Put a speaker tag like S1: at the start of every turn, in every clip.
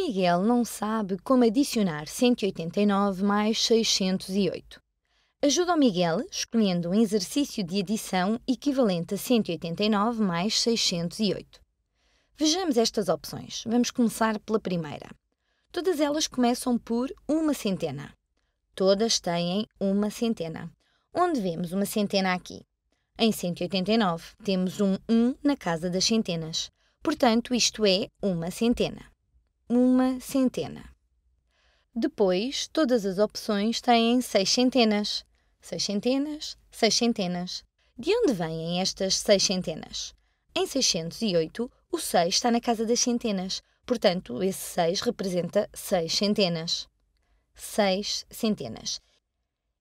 S1: Miguel não sabe como adicionar 189 mais 608. Ajuda o Miguel escolhendo um exercício de adição equivalente a 189 mais 608. Vejamos estas opções. Vamos começar pela primeira. Todas elas começam por uma centena. Todas têm uma centena. Onde vemos uma centena aqui? Em 189, temos um 1 na casa das centenas. Portanto, isto é uma centena uma centena. Depois, todas as opções têm seis centenas. Seis centenas, seis centenas. De onde vêm estas seis centenas? Em 608, o 6 está na casa das centenas, portanto, esse 6 representa seis centenas. Seis centenas.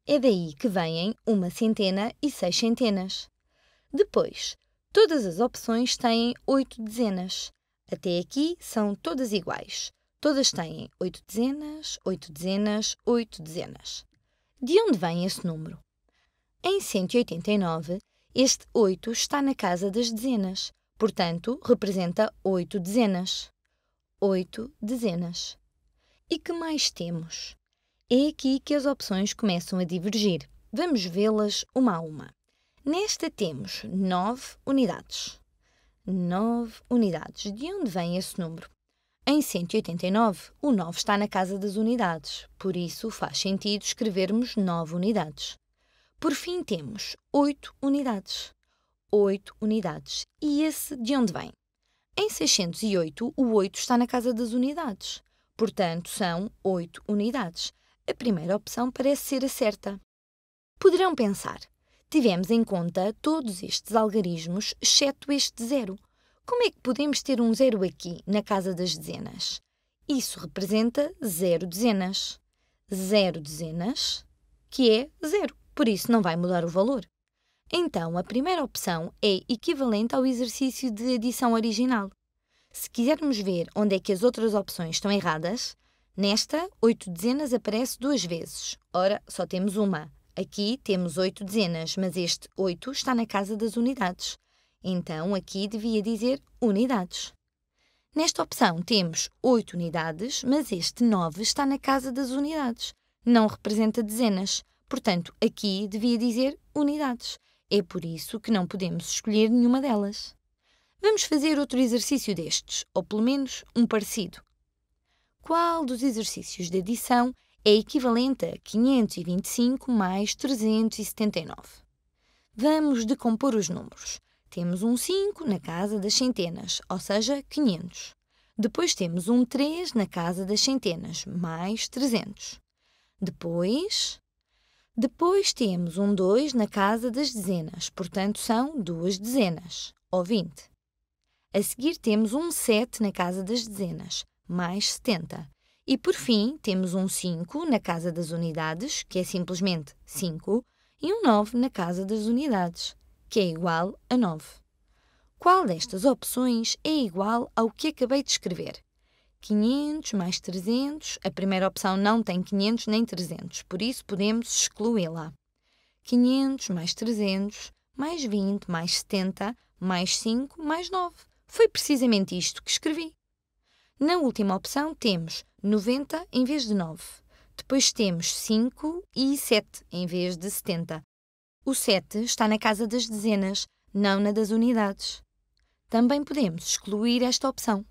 S1: É daí que vêm uma centena e seis centenas. Depois, todas as opções têm oito dezenas. Até aqui são todas iguais. Todas têm oito dezenas, oito dezenas, oito dezenas. De onde vem este número? Em 189, este 8 está na casa das dezenas, portanto, representa oito dezenas. Oito dezenas. E que mais temos? É aqui que as opções começam a divergir. Vamos vê-las uma a uma. Nesta temos nove unidades. 9 unidades. De onde vem esse número? Em 189, o 9 está na casa das unidades, por isso faz sentido escrevermos 9 unidades. Por fim, temos 8 unidades. 8 unidades. E esse de onde vem? Em 608, o 8 está na casa das unidades. Portanto, são 8 unidades. A primeira opção parece ser a certa. Poderão pensar, Tivemos em conta todos estes algarismos, exceto este zero. Como é que podemos ter um zero aqui, na casa das dezenas? Isso representa zero dezenas. Zero dezenas, que é zero, por isso não vai mudar o valor. Então, a primeira opção é equivalente ao exercício de adição original. Se quisermos ver onde é que as outras opções estão erradas, nesta, oito dezenas aparece duas vezes. Ora, só temos uma. Aqui temos oito dezenas, mas este oito está na casa das unidades. Então aqui devia dizer unidades. Nesta opção temos oito unidades, mas este nove está na casa das unidades. Não representa dezenas, portanto aqui devia dizer unidades. É por isso que não podemos escolher nenhuma delas. Vamos fazer outro exercício destes, ou pelo menos um parecido. Qual dos exercícios de adição é equivalente a 525 mais 379. Vamos decompor os números. Temos um 5 na casa das centenas, ou seja, 500. Depois temos um 3 na casa das centenas, mais 300. Depois. Depois temos um 2 na casa das dezenas, portanto são duas dezenas, ou 20. A seguir temos um 7 na casa das dezenas, mais 70. E por fim, temos um 5 na casa das unidades, que é simplesmente 5, e um 9 na casa das unidades, que é igual a 9. Qual destas opções é igual ao que acabei de escrever? 500 mais 300, a primeira opção não tem 500 nem 300, por isso podemos excluí-la. 500 mais 300, mais 20, mais 70, mais 5, mais 9. Foi precisamente isto que escrevi. Na última opção temos 90 em vez de 9. Depois temos 5 e 7 em vez de 70. O 7 está na casa das dezenas, não na das unidades. Também podemos excluir esta opção.